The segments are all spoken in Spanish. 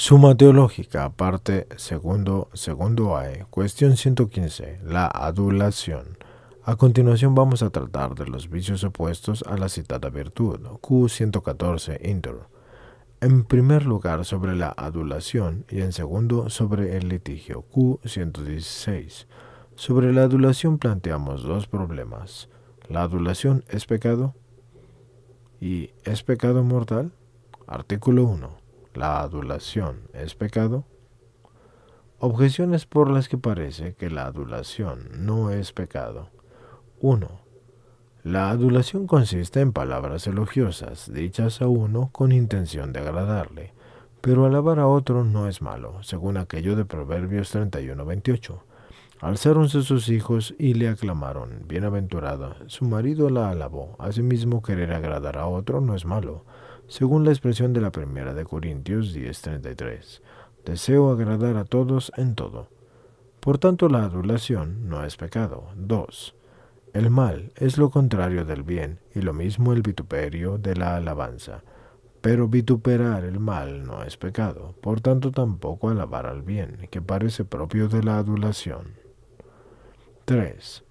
Suma teológica, parte segundo, segundo AE, cuestión 115, la adulación. A continuación vamos a tratar de los vicios opuestos a la citada virtud, Q114 Inter. En primer lugar sobre la adulación y en segundo sobre el litigio, Q116. Sobre la adulación planteamos dos problemas. ¿La adulación es pecado? ¿Y es pecado mortal? Artículo 1. ¿La adulación es pecado? Objeciones por las que parece que la adulación no es pecado. 1. La adulación consiste en palabras elogiosas dichas a uno con intención de agradarle, pero alabar a otro no es malo, según aquello de Proverbios 31-28. Alzáronse sus hijos y le aclamaron, bienaventurada, su marido la alabó, asimismo querer agradar a otro no es malo, según la expresión de la primera de Corintios 10:33. Deseo agradar a todos en todo. Por tanto, la adulación no es pecado. 2. El mal es lo contrario del bien y lo mismo el vituperio de la alabanza. Pero vituperar el mal no es pecado, por tanto tampoco alabar al bien, que parece propio de la adulación. 3.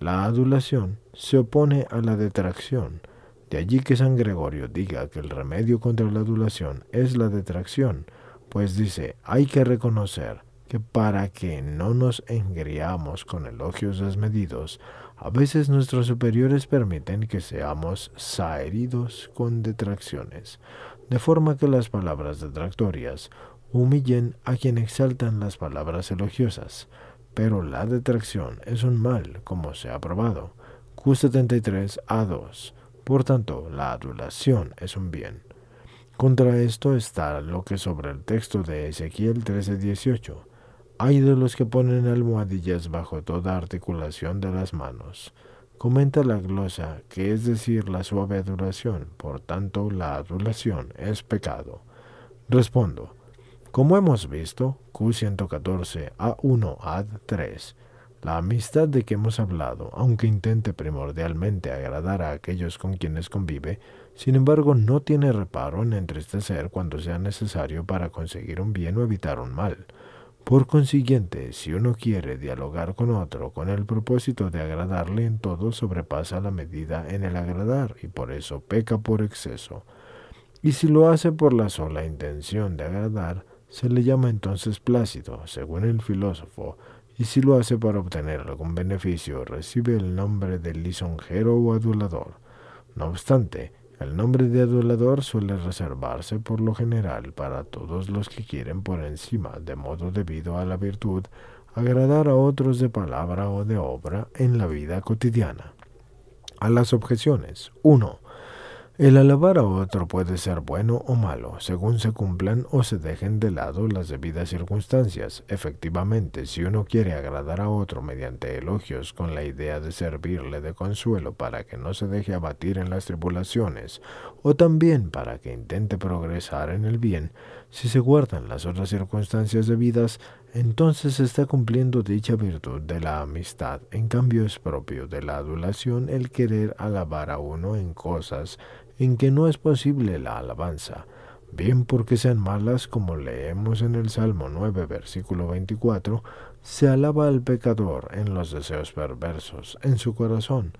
La adulación se opone a la detracción, de allí que San Gregorio diga que el remedio contra la adulación es la detracción, pues dice, hay que reconocer que para que no nos engriamos con elogios desmedidos, a veces nuestros superiores permiten que seamos saheridos con detracciones, de forma que las palabras detractorias humillen a quien exaltan las palabras elogiosas. Pero la detracción es un mal, como se ha probado. Q73 A2. Por tanto, la adulación es un bien. Contra esto está lo que sobre el texto de Ezequiel 13:18. Hay de los que ponen almohadillas bajo toda articulación de las manos. Comenta la glosa, que es decir, la suave adulación, por tanto la adulación es pecado. Respondo, como hemos visto, Q114 A1 ad 3 la amistad de que hemos hablado, aunque intente primordialmente agradar a aquellos con quienes convive, sin embargo no tiene reparo en entristecer cuando sea necesario para conseguir un bien o evitar un mal. Por consiguiente, si uno quiere dialogar con otro con el propósito de agradarle en todo, sobrepasa la medida en el agradar y por eso peca por exceso. Y si lo hace por la sola intención de agradar, se le llama entonces plácido, según el filósofo, y si lo hace para obtener algún beneficio, recibe el nombre de lisonjero o adulador. No obstante, el nombre de adulador suele reservarse por lo general para todos los que quieren por encima, de modo debido a la virtud, agradar a otros de palabra o de obra en la vida cotidiana. A las objeciones. 1. El alabar a otro puede ser bueno o malo, según se cumplan o se dejen de lado las debidas circunstancias. Efectivamente, si uno quiere agradar a otro mediante elogios con la idea de servirle de consuelo para que no se deje abatir en las tribulaciones, o también para que intente progresar en el bien, si se guardan las otras circunstancias debidas, entonces está cumpliendo dicha virtud de la amistad. En cambio es propio de la adulación el querer alabar a uno en cosas en que no es posible la alabanza, bien porque sean malas como leemos en el Salmo 9, versículo 24, se alaba al pecador en los deseos perversos, en su corazón,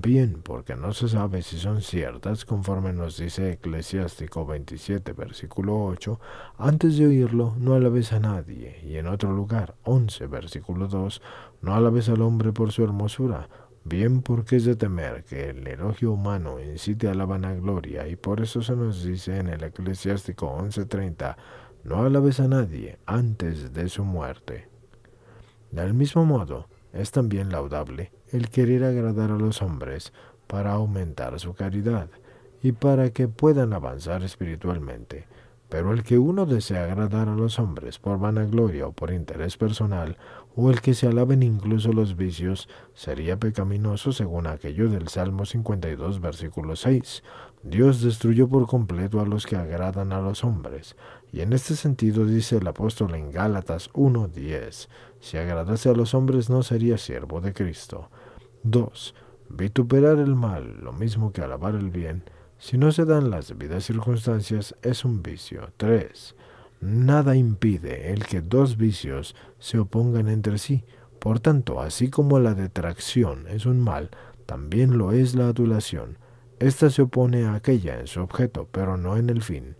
Bien, porque no se sabe si son ciertas, conforme nos dice Eclesiástico 27, versículo 8, antes de oírlo, no alabes a nadie, y en otro lugar, 11, versículo 2, no alabes al hombre por su hermosura, bien porque es de temer que el elogio humano incite a la vanagloria, y por eso se nos dice en el Eclesiástico 30, no alabes a nadie antes de su muerte. Del mismo modo, es también laudable el querer agradar a los hombres para aumentar su caridad y para que puedan avanzar espiritualmente pero el que uno desea agradar a los hombres por vanagloria o por interés personal, o el que se alaben incluso los vicios, sería pecaminoso según aquello del Salmo 52, versículo 6. Dios destruyó por completo a los que agradan a los hombres, y en este sentido dice el apóstol en Gálatas 1.10, si agradase a los hombres no sería siervo de Cristo. 2. Vituperar el mal, lo mismo que alabar el bien, si no se dan las debidas circunstancias, es un vicio. 3. Nada impide el que dos vicios se opongan entre sí. Por tanto, así como la detracción es un mal, también lo es la adulación. Esta se opone a aquella en su objeto, pero no en el fin,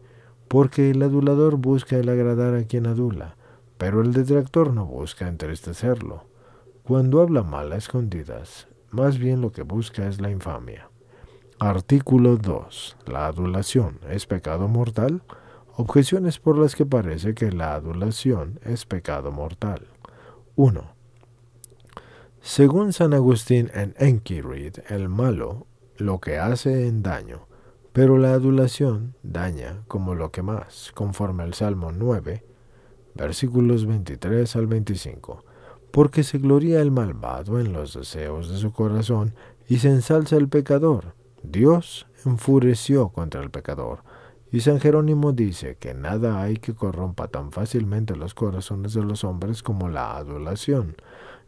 porque el adulador busca el agradar a quien adula, pero el detractor no busca entristecerlo. Cuando habla mal a escondidas, más bien lo que busca es la infamia. Artículo 2. La adulación es pecado mortal. Objeciones por las que parece que la adulación es pecado mortal. 1. Según San Agustín en Enquirid, el malo lo que hace en daño, pero la adulación daña como lo que más, conforme al Salmo 9, versículos 23 al 25, porque se gloria el malvado en los deseos de su corazón y se ensalza el pecador Dios enfureció contra el pecador, y San Jerónimo dice que nada hay que corrompa tan fácilmente los corazones de los hombres como la adulación.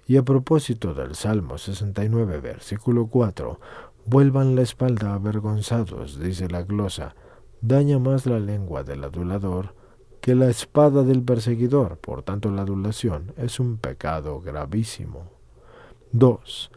Y a propósito del Salmo 69, versículo 4, vuelvan la espalda avergonzados, dice la glosa, daña más la lengua del adulador que la espada del perseguidor, por tanto la adulación es un pecado gravísimo. 2.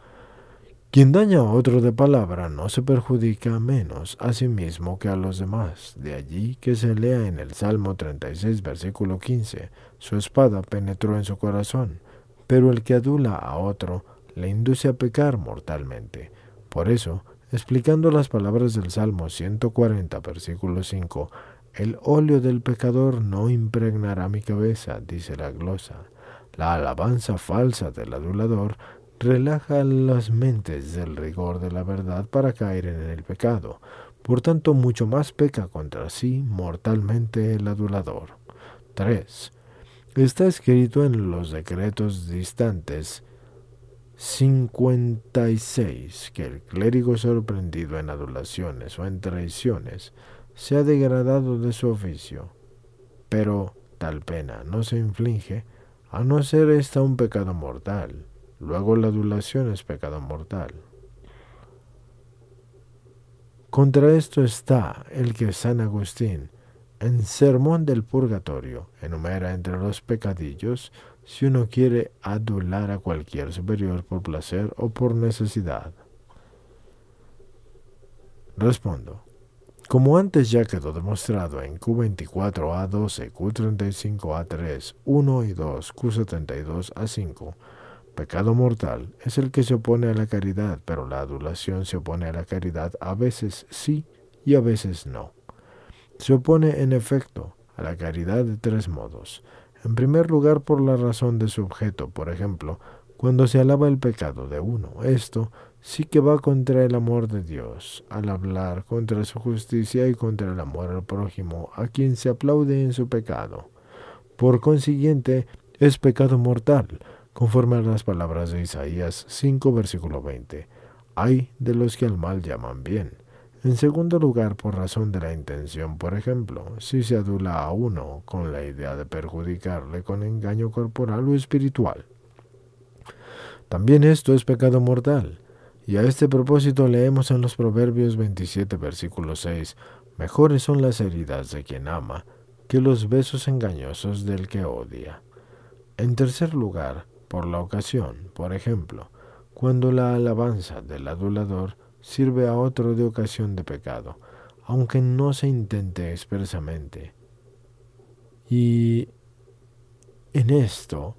Quien daña a otro de palabra no se perjudica menos a sí mismo que a los demás. De allí que se lea en el Salmo 36, versículo 15, su espada penetró en su corazón, pero el que adula a otro le induce a pecar mortalmente. Por eso, explicando las palabras del Salmo 140, versículo 5, el óleo del pecador no impregnará mi cabeza, dice la glosa. La alabanza falsa del adulador relaja las mentes del rigor de la verdad para caer en el pecado. Por tanto, mucho más peca contra sí mortalmente el adulador. 3. Está escrito en los decretos distantes 56 que el clérigo sorprendido en adulaciones o en traiciones se ha degradado de su oficio, pero tal pena no se inflige a no ser esta un pecado mortal Luego la adulación es pecado mortal. Contra esto está el que San Agustín, en Sermón del Purgatorio, enumera entre los pecadillos si uno quiere adular a cualquier superior por placer o por necesidad. Respondo. Como antes ya quedó demostrado en Q24A12, Q35A3, 1 y 2, Q72A5, Pecado mortal es el que se opone a la caridad, pero la adulación se opone a la caridad a veces sí y a veces no. Se opone, en efecto, a la caridad de tres modos. En primer lugar, por la razón de su objeto, por ejemplo, cuando se alaba el pecado de uno. Esto sí que va contra el amor de Dios, al hablar contra su justicia y contra el amor al prójimo, a quien se aplaude en su pecado. Por consiguiente, es pecado mortal, conforme a las palabras de Isaías 5, versículo 20. Hay de los que al mal llaman bien. En segundo lugar, por razón de la intención, por ejemplo, si se adula a uno con la idea de perjudicarle con engaño corporal o espiritual. También esto es pecado mortal, y a este propósito leemos en los Proverbios 27, versículo 6, Mejores son las heridas de quien ama que los besos engañosos del que odia. En tercer lugar, por la ocasión. Por ejemplo, cuando la alabanza del adulador sirve a otro de ocasión de pecado, aunque no se intente expresamente. Y en esto,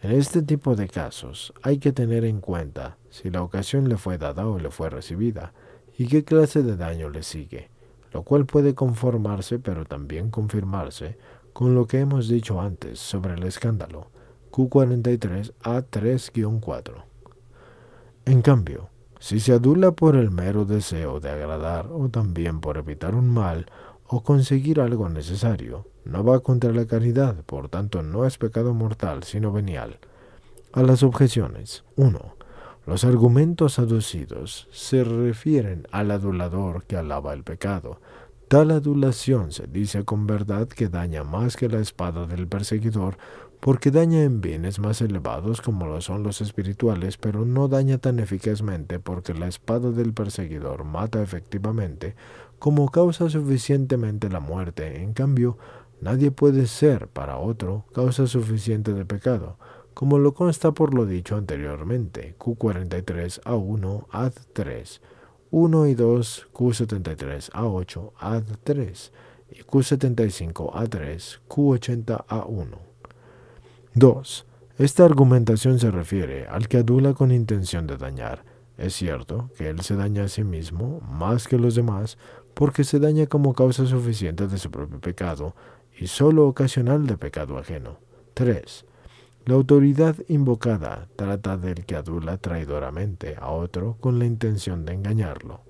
en este tipo de casos, hay que tener en cuenta si la ocasión le fue dada o le fue recibida y qué clase de daño le sigue, lo cual puede conformarse pero también confirmarse con lo que hemos dicho antes sobre el escándalo Q43A3-4. En cambio, si se adula por el mero deseo de agradar o también por evitar un mal o conseguir algo necesario, no va contra la caridad, por tanto no es pecado mortal, sino venial. A las objeciones. 1. Los argumentos aducidos se refieren al adulador que alaba el pecado, Tal adulación se dice con verdad que daña más que la espada del perseguidor, porque daña en bienes más elevados como lo son los espirituales, pero no daña tan eficazmente porque la espada del perseguidor mata efectivamente como causa suficientemente la muerte. En cambio, nadie puede ser para otro causa suficiente de pecado, como lo consta por lo dicho anteriormente, Q43A1 ad 3. 1 y 2, Q73 a 8 a 3, y Q75 a 3, Q80 a 1. 2. Esta argumentación se refiere al que adula con intención de dañar. Es cierto que él se daña a sí mismo más que los demás porque se daña como causa suficiente de su propio pecado y solo ocasional de pecado ajeno. 3. La autoridad invocada trata del que adula traidoramente a otro con la intención de engañarlo.